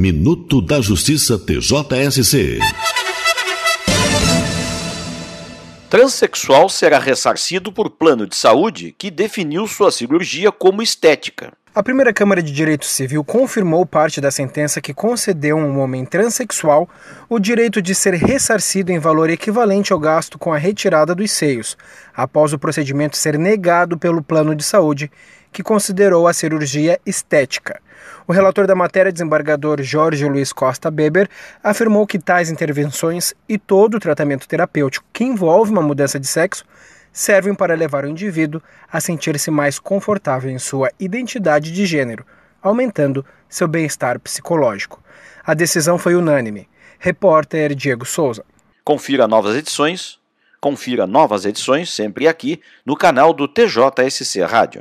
Minuto da Justiça TJSC. Transsexual será ressarcido por plano de saúde que definiu sua cirurgia como estética. A primeira Câmara de Direito Civil confirmou parte da sentença que concedeu a um homem transexual o direito de ser ressarcido em valor equivalente ao gasto com a retirada dos seios, após o procedimento ser negado pelo plano de saúde que considerou a cirurgia estética. O relator da matéria, desembargador Jorge Luiz Costa Beber, afirmou que tais intervenções e todo o tratamento terapêutico que envolve uma mudança de sexo servem para levar o indivíduo a sentir-se mais confortável em sua identidade de gênero, aumentando seu bem-estar psicológico. A decisão foi unânime. Repórter Diego Souza. Confira novas edições. Confira novas edições sempre aqui no canal do TJSC Rádio.